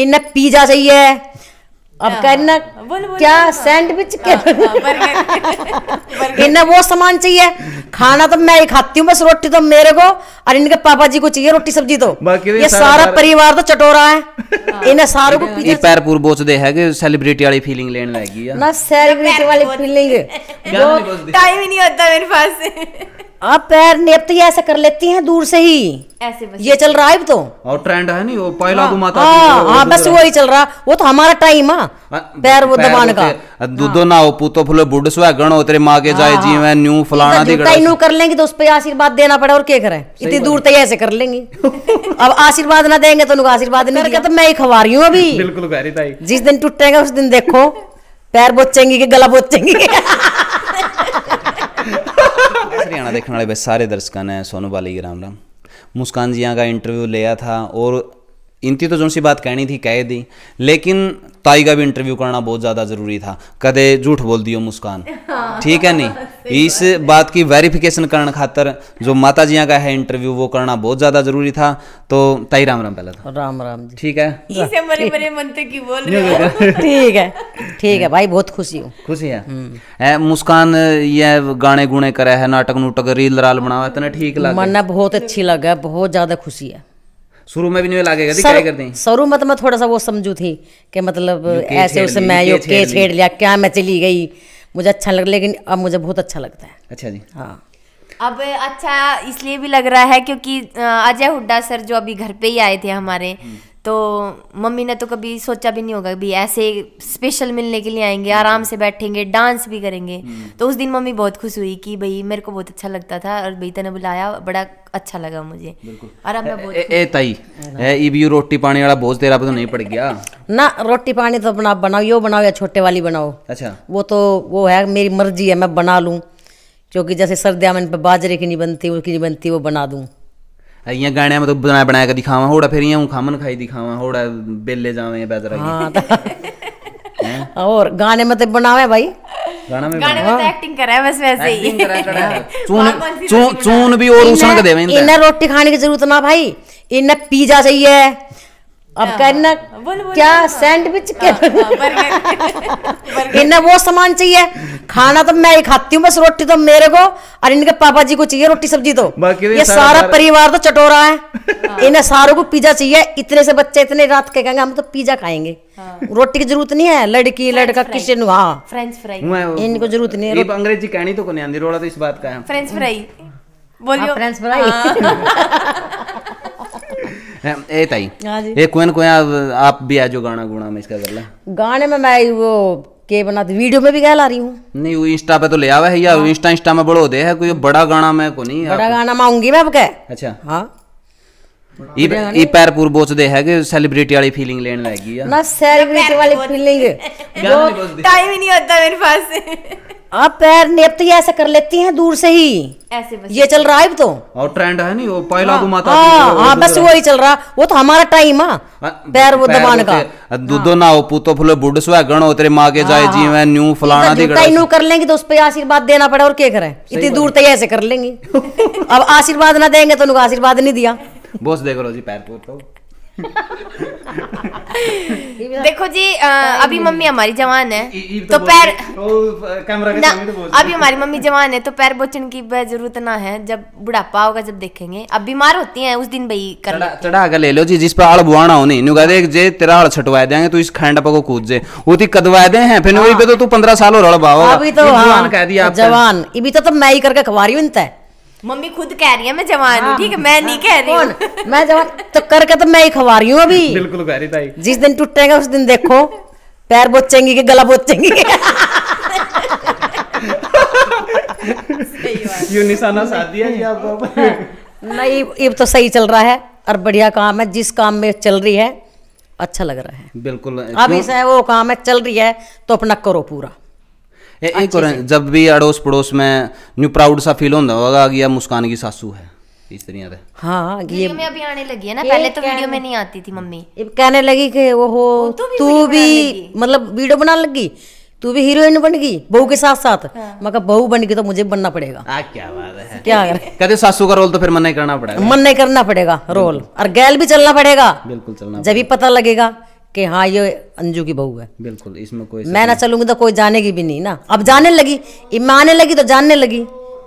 इन्हें पिज्जा चाहिए अब हाँ, कहना क्या सैंडविच हाँ, हाँ, इन्हें वो सामान चाहिए खाना तो मैं ही खाती हूँ बस रोटी तो मेरे को और इनके पापा जी को चाहिए रोटी सब्जी तो, तो ये सारा परिवार तो चटोरा है इन्हें सारे को ये पैर पूर बोच दे है कि सेलिब्रिटी वाली फीलिंग लेने लगी ना सेलिब्रिटी वाली फीलिंग टाइम ही नहीं होता मेरे पास आप पैर नेपते ही ऐसा कर लेती हैं दूर से ही ऐसे बस ये चल रहा है तो और ट्रेंड है नहीं वो पहला तो माता हाँ, हाँ, हाँ, बस वही चल रहा वो तो हमारा टाइम है हाँ। पैर वो दबाने का हाँ। दूधो ना हो पुतो फुले बुढ़ सुहा गणो तेरे माँ के जाए जी मैं न्यू फलाना दी गड़ा कर लेंगे तो उस पे आशीर्वाद देना पड़े और क्या करें इतनी दूर तक ऐसे कर लेंगे अब आशीर्वाद ना देंगे तो लोग आशीर्वाद नहीं करके तो मैं ही खवा रही हूँ अभी बिल्कुल जिस दिन टूटेगा उस दिन देखो पैर बोचेंगी कि गला बोचेंगी हरियाणा देखने वाले भाई सारे दर्शकों ने सोनू वाली राम राम मुस्कान जिया का इंटरव्यू लिया था और इनती तो जोन सी बात कहनी थी कह दी लेकिन ताई का भी इंटरव्यू करना बहुत ज़्यादा ज़रूरी था कदे झूठ बोल दियो मुस्कान हाँ, ठीक है नहीं इस बात की वेरिफिकेशन करने खातर जो माता जिया का है इंटरव्यू वो करना बहुत ज़्यादा ज़रूरी था तो ताई राम राम पहला था राम राम ठीक है ठीक है ठीक है भाई बहुत खुशी हूँ खुशी है हम्म। मुस्कान ये गाने गुणे करे है नाटक नुटक रील राल बनावा इतना ठीक लगा मन बहुत अच्छी लगा बहुत ज़्यादा खुशी है शुरू में भी नहीं लागेगा सर, क्या करते शुरू में तो मैं थोड़ा सा वो समझू थी कि मतलब ऐसे उसे मैं यो के छेड़ लिया क्या मैं चली गई मुझे अच्छा लग लेकिन अब मुझे बहुत अच्छा लगता है अच्छा जी हाँ अब अच्छा इसलिए भी लग रहा है क्योंकि अजय हुड्डा सर जो अभी घर पे ही आए थे हमारे हम्म। तो मम्मी ने तो कभी सोचा भी नहीं होगा भी ऐसे स्पेशल मिलने के लिए आएंगे अच्छा। आराम से बैठेंगे डांस भी करेंगे हम्म। तो उस दिन मम्मी बहुत खुश हुई कि भाई मेरे को बहुत अच्छा लगता था और भाई तेने बुलाया बड़ा अच्छा लगा मुझे और अब मैं बहुत ए, ए ताई ए रोटी पानी वाला बोझ तेरा तो नहीं पड़ गया ना रोटी पानी तो अपना बनाओ यो बनाओ या छोटे वाली बनाओ अच्छा वो तो वो है मेरी मर्जी है मैं बना लूँ क्योंकि जैसे सर्दियाँ में बाजरे की नहीं बनती उसकी नहीं बनती वो बना दूँ इयां गाने में तो बनाया बनाया के दिखावा होड़ा फिर यूं खामन खाई दिखावा होड़ा बेले जावे बेजरा हां और गाने में तो बनावे भाई गाना में गाने में तो एक्टिंग करा है बस वैसे ही हाँ। चून चून चून भी और उसन के देवे इन्हें रोटी खाने की जरूरत ना भाई इन्हें पिज्जा चाहिए अब हाँ, कहना हाँ, हाँ, क्या सैंडविच के इन्हें वो सामान चाहिए खाना तो मैं ही खाती हूँ बस रोटी तो मेरे को और इनके पापा जी को चाहिए रोटी सब्जी तो, तो ये सारा परिवार तो चटोरा है इन्हें सारों को पिज्जा चाहिए इतने से बच्चे इतने रात के कहेंगे हम तो पिज्जा खाएंगे रोटी की जरूरत नहीं है लड़की लड़का किसी हाँ फ्रेंच फ्राई इनको जरूरत नहीं है अंग्रेजी कहनी तो को नहीं आती रोड़ा तो इस बात का है फ्रेंच फ्राई बोलियो फ्रेंच फ्राई ए ताई ए कोयन कोया आप भी आ जाओ गाना गुणा में इसका कर ला गाने में मैं वो के बनाती तो वीडियो में भी गा ला रही हूँ नहीं वो इंस्टा पे तो ले आवा है या हाँ। इंस्टा इंस्टा में बड़ो दे है कोई बड़ा गाना में को नहीं बड़ा गाना मांगूंगी मैं आपके अच्छा हाँ ये पैर पूर बोच दे है कि सेलिब्रिटी वाली फीलिंग लेने लगी ना सेलिब्रिटी वाली फीलिंग टाइम ही नहीं होता मेरे पास आप पैर नेपते ही ऐसा कर लेती हैं दूर से ही ऐसे बस ये चल रहा है तो और ट्रेंड है नहीं वो पहला तो माता हाँ हाँ, हाँ बस वही चल रहा वो तो हमारा टाइम है हाँ, पैर वो दबाने का दूधो हाँ। ना हो पुतो फुले बूढ़ सुहा गणो तेरे माँ के जाए जी मैं न्यू तो फलाना दी गड़ा न्यू कर लेंगे तो उस पर आशीर्वाद देना पड़े और क्या करें इतनी दूर तक ऐसे कर लेंगे अब आशीर्वाद ना देंगे तो उनको आशीर्वाद नहीं दिया बोस देख लो जी पैर पोतो देखो जी आ, हाँ, अभी मम्मी हमारी जवान है तो, तो पैर कैमरा के सामने तो अभी हमारी मम्मी जवान है तो पैर बोचन की जरूरत ना है जब बुढ़ापा होगा जब देखेंगे अब बीमार होती हैं उस दिन भाई कर चढ़ा के ले लो जी जिस पर आड़ बुआना हो नहीं नुगा देख जे तेरा आड़ छटवा देंगे तू इस खंड को कूद जे वो ती कदवा दे हैं फिर वही हाँ। पे तो तू पंद्रह साल और अभी तो हाँ, जवान जवान अभी तो मैं ही करके खवा बनता है मम्मी खुद कह रही है मैं जवान हूँ हाँ। ठीक है मैं नहीं कह रही हूँ मैं जवान तो करके तो मैं ही खवा रही हूँ अभी बिल्कुल कह रही ताई जिस दिन टूटेगा उस दिन देखो पैर बोचेंगी कि गला बोचेंगी यू निशाना साथ दिया हाँ। नहीं ये तो सही चल रहा है और बढ़िया काम है जिस काम में चल रही है अच्छा लग रहा है बिल्कुल अब ऐसा है वो काम है चल रही है तो अपना करो पूरा एक और जब भी अड़ोस पड़ोस में न्यू प्राउड सा फील होता होगा कि यह मुस्कान की सासू है इस तरह से हाँ ये में अभी आने लगी है ना पहले तो वीडियो में नहीं आती थी मम्मी कहने लगी कि वो हो तो तू भी मतलब वीडियो बनाने लगी तू भी हीरोइन बन गई बहू के साथ साथ हाँ। मैं बहू बन गई तो मुझे बनना पड़ेगा आ, क्या बात है क्या कहते सासू का रोल तो फिर मन नहीं करना पड़ेगा मन नहीं करना पड़ेगा रोल और गैल भी चलना पड़ेगा बिल्कुल चलना जब भी पता लगेगा कि हाँ ये अंजू की बहू है बिल्कुल इसमें कोई मैं ना चलूंगी तो कोई जानेगी भी नहीं ना अब जाने लगी आने लगी तो जानने लगी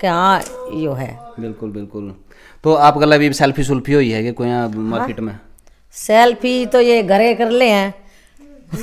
कि हाँ यो है बिल्कुल बिल्कुल तो आप गला भी सेल्फी सुल्फी हुई है कि कोई हाँ। मार्केट में सेल्फी तो ये घरे कर ले हैं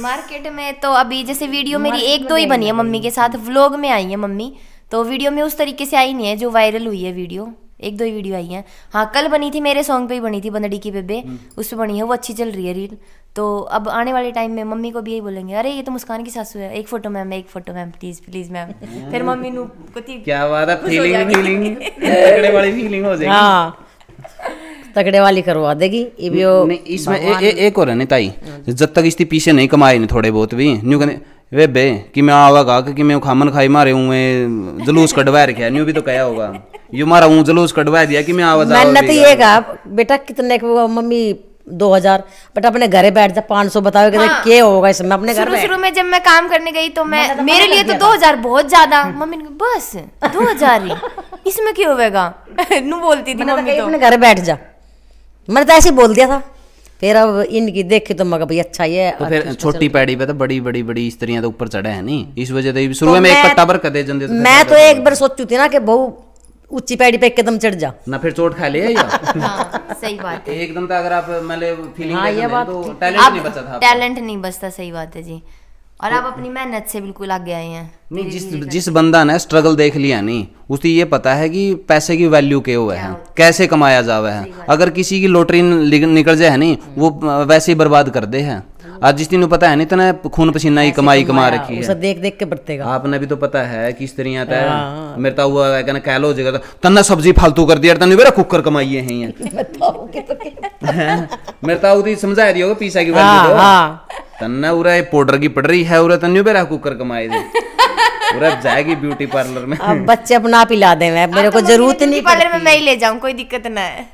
मार्केट में तो अभी जैसे वीडियो मेरी एक दो ही बनी है मम्मी के साथ व्लॉग में आई है मम्मी तो वीडियो में उस तरीके से आई नहीं है जो वायरल हुई है वीडियो एक दो वीडियो आई हैं हाँ कल बनी थी मेरे सॉन्ग पे ही बनी थी बंदड़ी की बेबे हम्म। उस पर बनी है वो अच्छी चल रही है रील तो अब आने वाले टाइम में मम्मी को भी यही बोलेंगे अरे ये तो मुस्कान की सासू है एक फोटो मैम एक photo ma'am please please ma'am फिर मम्मी नु क्या बात है फीलिंग फीलिंग तगड़े वाली फीलिंग हो जाएगी हां तगड़े वाली करवा देगी ये इसमें एक और है ना ताई हाँ। जब तक इसकी पीछे नहीं कमाए ने थोड़े बहुत भी न्यू कहने वे बे कि मैं आवा गा कि मैं खामन खाई मारे हूँ मैं जुलूस कटवा रखे न्यू भी तो कहा होगा यू मारा हूँ जलूस कटवा दिया कि मैं आवाज मैंने तो ये कहा बेटा कितने मम्मी दो हजार बट अपने घरे बैठ जा पाँच सौ बताओ हाँ। के होगा इसमें अपने घर शुरू में जब मैं काम करने गई तो मैं तो मेरे लिए तो दो हजार बहुत ज्यादा मम्मी ने बस दो हजार ही इसमें क्यों होगा नू बोलती थी तो मम्मी तो अपने घरे बैठ जा मैंने तो ऐसे बोल दिया था फिर अब इनकी देखी तो मगर भाई अच्छा ये तो फिर अच्छा छोटी पैड़ी पे तो बड़ी बड़ी बड़ी स्त्रियां तो ऊपर चढ़े हैं नहीं इस वजह से शुरू तो में एक पट्टा भर कर दे मैं तो एक बार सोचू थी ना कि बहु ऊंची पैड़ी पे एकदम चढ़ जा ना फिर चोट खा लिया हाँ, सही बात है एकदम तो अगर आप मतलब फीलिंग हाँ, ये बात तो टैलेंट नहीं बचा था टैलेंट नहीं बचता सही बात है जी और आप तो- अपनी मेहनत से बिल्कुल आगे आए हैं नहीं जिस जिस बंदा ने स्ट्रगल देख लिया नहीं उसे ये पता है कि पैसे की वैल्यू के हुए है कैसे कमाया जावे है अगर किसी की लॉटरी निकल जाए है नहीं वो वैसे ही बर्बाद कर दे है आज जिस दिन पता है तो ना इतना खून पसीना ही कमाई कमा रखी है देख देख के बढ़तेगा आपने भी तो पता है किस तरह आता है हाँ, हाँ। मेरे तो हुआ तो है कहना कैलो जगह तन्ना सब्जी फालतू कर दिया तन्ने मेरा कुकर कमाई है यहाँ मेरे तो उदी समझा दी होगा पीसा की वैल्यू हाँ, तन्ना उरा पाउडर की पड़ रही है उरा तन्ने मेरा कुकर कमाई दे पूरा जाएगी ब्यूटी पार्लर में अब बच्चे अपना आप ही दे मैं मेरे को तो जरूरत नहीं पार्लर में मैं ही ले जाऊं कोई दिक्कत ना है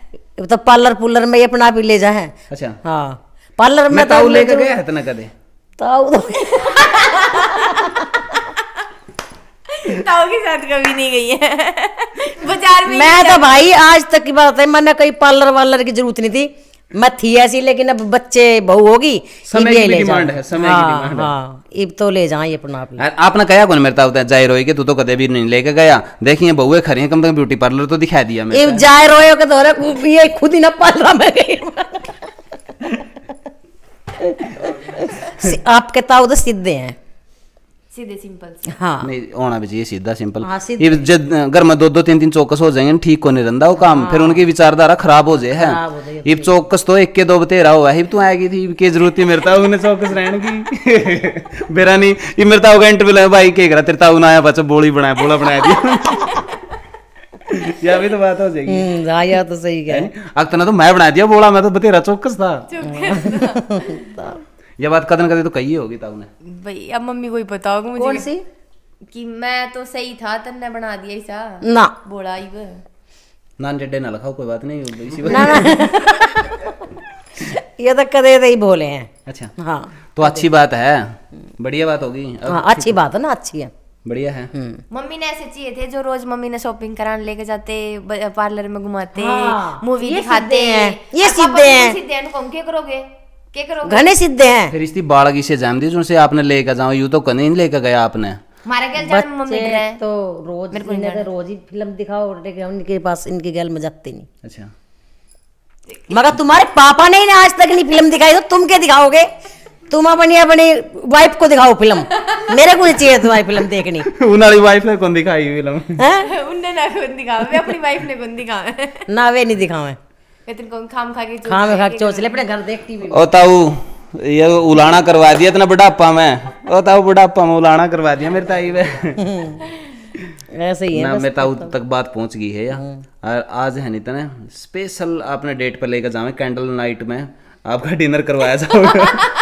तो पार्लर पुलर में ही अपना आप ही ले जाए अच्छा हाँ पार्लर में तो ताऊ लेके गया है इतना कदे ताऊ तो ताऊ के साथ कभी नहीं गई है बाजार में मैं तो भाई आज तक की बात है मैंने कहीं पार्लर वार्लर की जरूरत नहीं थी मैं थी ऐसी लेकिन अब बच्चे बहू होगी समय की डिमांड है समय की हाँ, डिमांड है हाँ, इब तो ले जाएं ये अपना आप आपने कहा कौन मेरे ताऊ जाहिर होई के तू तो कदे भी नहीं लेके गया देखिए बहुए खरी है कम से कम ब्यूटी पार्लर तो दिखा दिया मैं जाहिर होए के तो ये खुद ही ना पार्लर में गई आपके ताऊ तो सीधे हैं सीधे सिंपल हाँ नहीं होना भी चाहिए सीधा सिंपल हाँ, ये जब घर में दो दो तीन तीन चौकस हो जाएंगे ठीक होने रहा वो काम हाँ, फिर उनकी विचारधारा खराब हो जाए है ये चौकस तो एक के दो बतेरा हुआ है तू आएगी थी के जरूरत ही मेरे ताऊ ने चौकस रहने की बेरा नहीं ये मेरे ताऊ का इंटरव्यू भाई के करा तेरे ताऊ ने आया बच्चा बोली बनाया बोला बनाया दिया या भी तो बात हो जाएगी हम्म, हाँ या तो सही है अक्तना तो मैं बना दिया बोला मैं तो बतेरा चौकस था ये बात कदन कदे तो कही होगी तब ने भाई अब मम्मी को ही बताओ मुझे कौन सी कि मैं तो सही था तन्ने बना दिया ऐसा ना बोला ही वो नान डड्डे ना लखाओ कोई बात नहीं इसी बात ना ये तो कदे दे ही बोले हैं अच्छा हाँ तो अच्छी बात है बढ़िया बात होगी हाँ अच्छी बात है ना अच्छी है बढ़िया है हम्म। मम्मी ने ऐसे चाहिए थे जो रोज मम्मी ने शॉपिंग कराने लेके जाते पार्लर में घुमाते हाँ, मूवी दिखाते हैं ये सीधे हैं सीधे हैं तो कौन करोगे क्या करोगे घने सिद्धे हैं फिर इसकी बाड़गी से जान दी से आपने लेकर जाओ यू तो कहीं लेकर गया आपने मारे गैल जान मम्मी रहे तो रोज मेरे को इन्हें तो रोज ही फिल्म दिखाओ और लेके इनके पास इनके गैल मजाकते नहीं अच्छा मगर तुम्हारे पापा ने इन्हें आज तक नहीं फिल्म दिखाई तो तुम क्या दिखाओगे तुम अपनी अपनी वाइफ को दिखाओ फिल्म मेरे को चाहिए तुम्हारी फिल्म देखनी उन्हारी वाइफ ने कौन दिखाई फिल्म हैं उनने ना कौन दिखावे अपनी वाइफ ने कौन दिखाओ ना वे नहीं दिखाओ खा के खा अपने घर ओ ताऊ ये उलाना करवा दिया इतना बुढ़ापा में ओ ताऊ बुढ़ापा में उलाना करवा दिया मेरे ताई में ऐसे ही है ना मेरे ताऊ तक बात पहुंच गई है यार हम्म। आज है नहीं तना तो स्पेशल आपने डेट पर लेकर जावे कैंडल नाइट में आपका डिनर करवाया जाऊंगा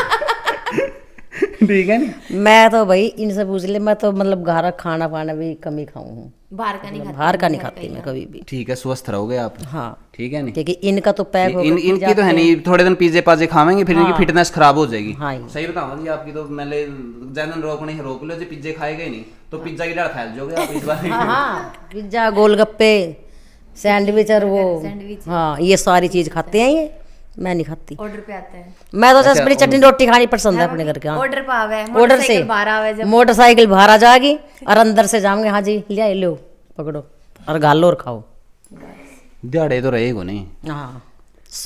ठीक है नहीं मैं तो भाई इनसे पूछ ले मैं तो मतलब घर का खाना पाना भी कम ही खाऊ हूँ बाहर का नहीं मतलब खाती बाहर का नहीं खाती मैं कभी भी ठीक है स्वस्थ रहोगे आप हाँ ठीक है ना क्योंकि इनका तो पैक इन इनकी तो है नहीं थोड़े दिन पिज्जे पाजे खावेंगे फिर इनकी फिटनेस हाँ। खराब हो जाएगी हाँ सही बताओ जी आपकी तो मैंने जैन रोक नहीं रोक लो जी पिज्जे खाएगा ही नहीं तो हाँ। पिज्जा की डर फैल जाओगे पिज्जा गोलगप्पे सैंडविच और वो हाँ ये सारी चीज खाते हैं ये मैं नहीं खाती ऑर्डर पे आते हैं मैं तो अच्छा, चटनी रोटी खानी पसंद है अपने घर के ऑर्डर पे आवे ऑर्डर से बाहर आवे जब मोटरसाइकिल बाहर आ जाएगी और अंदर से जाओगे हाँ जी ले लो पकड़ो और गालो और खाओ दिहाड़े तो रहेगा नहीं हाँ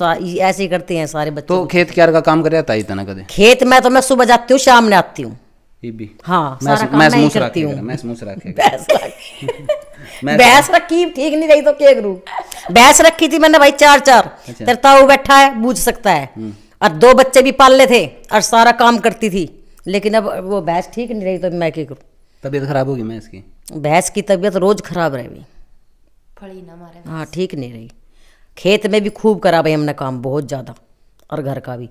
ऐसे ही करते हैं सारे तो बच्चे तो खेत क्यार का काम कर रहा था इतना कदे खेत में तो मैं सुबह जाती हूँ शाम में आती हूँ हाँ मैं तो रखी थी मैंने भाई चार चार वो अच्छा। बैठा है बूझ सकता है हम्म। और दो बच्चे भी पाल ले थे और सारा काम करती थी लेकिन अब वो भैंस ठीक नहीं रही तो मैं क्या करूँ तबीयत खराब होगी मैं इसकी भैंस की तबीयत रोज खराब रहे हाँ ठीक नहीं रही खेत में भी खूब करा भाई हमने काम बहुत ज़्यादा और घर का भी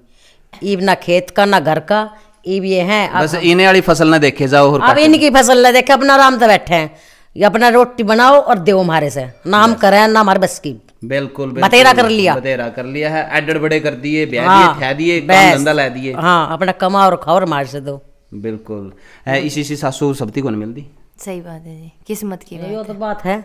ना खेत का ना घर का ये है बस इन्हें वाली फसल ना देखे जाओ और अब इनकी फसल ना देखे अपना आराम से बैठे हैं अपना रोटी बनाओ और देव हमारे से ना हम करे ना हमारे बस की बिल्कुल बतेरा कर लिया बतेरा कर लिया है एडड बड़े कर दिए दिए हाँ, धंधा ला दिए हाँ अपना कमा और खाओ और मार से दो बिल्कुल इसी इसी सासू सबती कौन मिलती सही बात है जी किस्मत की तो बात है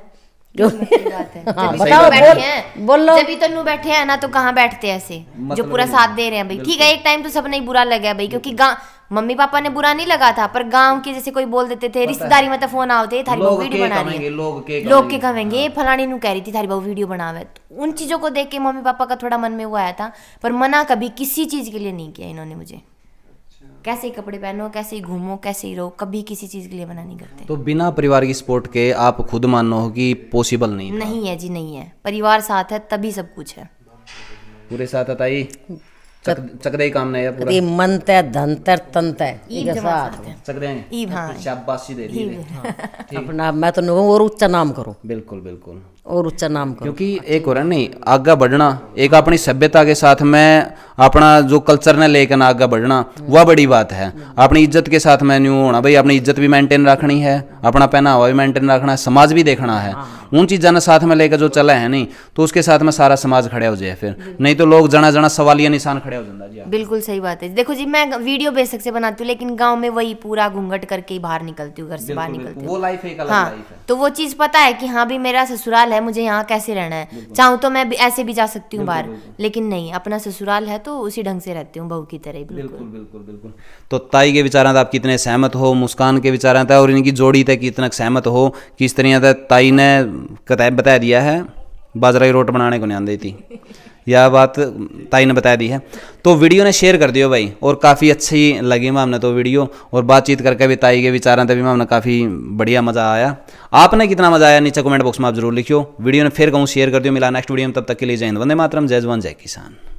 जो बात है हाँ, बताओ बोल लो जब तो बैठे हैं ना तो कहाँ बैठते हैं ऐसे जो मतलब पूरा साथ दे रहे हैं भाई ठीक है एक टाइम तो सबने बुरा लगा भाई क्योंकि गाँव मम्मी पापा ने बुरा नहीं लगा था पर गांव के जैसे कोई बोल देते थे रिश्तेदारी में तो फोन आते थारी बहू वीडियो बना रही है लोग के लोग के कहेंगे हाँ। फलानी नु कह रही थी थारी बहू वीडियो बनावे तो उन चीजों को देख के मम्मी पापा का थोड़ा मन में वो आया था पर मना कभी किसी चीज के लिए नहीं किया इन्होंने मुझे कैसे कपड़े पहनो कैसे घूमो कैसे रहो कभी किसी चीज़ के लिए मना नहीं करते तो बिना परिवार की सपोर्ट के आप खुद मान हो कि पॉसिबल नहीं था? नहीं है जी नहीं है परिवार साथ है तभी सब कुछ है पूरे साथ है चक, चक ही काम नहीं है पूरा मन तय धनतर तंत है ई हाँ। शाबाशी दे दी हाँ। अपना मैं तो और उच्चा नाम करो बिल्कुल बिल्कुल और उच्चा नाम करो क्योंकि एक रहा नहीं आगे बढ़ना एक अपनी सभ्यता के साथ में अपना जो कल्चर ने लेकर ना आगे बढ़ना वह बड़ी बात है अपनी इज्जत के साथ में न्यू होना भाई अपनी इज्जत भी मेंटेन रखनी है अपना पहनावा भी मेंटेन रखना है समाज भी देखना है हाँ। उन चीजा ने साथ में लेकर जो चला है नहीं तो उसके साथ में सारा समाज खड़ा हो जाए फिर नहीं तो लोग जना जना सवालिया निशान खड़े हो जाता बिल्कुल सही बात है देखो जी मैं वीडियो बेसक से बनाती हूँ लेकिन गाँव में वही पूरा घूंघट करके बाहर निकलती हूँ घर से बाहर निकलती हूँ हाँ, तो वो चीज़ पता है की हाँ भी मेरा ससुराल है मुझे यहाँ कैसे रहना है चाहूँ तो मैं ऐसे भी जा सकती हूँ बाहर लेकिन नहीं अपना ससुराल है तो उसी ढंग से रहती हूँ बहू की तरह बिल्कुल बिल्कुल बिल्कुल तो ताई के विचार आप कितने सहमत हो मुस्कान के विचार था और इनकी जोड़ी तक कितना सहमत हो किस तरह ताई ने बताया दिया है बाजरा की रोट बनाने को नहीं आन देती यह बात ताई ने बता दी है तो वीडियो ने शेयर कर दियो भाई और काफ़ी अच्छी लगी मैं हमने तो वीडियो और बातचीत करके भी ताई के विचार तभी मैं हमने काफ़ी बढ़िया मज़ा आया आपने कितना मज़ा आया नीचे कमेंट बॉक्स में आप जरूर लिखियो वीडियो ने फिर कहूँ शेयर कर दियो मिला नेक्स्ट वीडियो में तब तक के लिए जय हिंद वंदे मातरम जय जवान जय किसान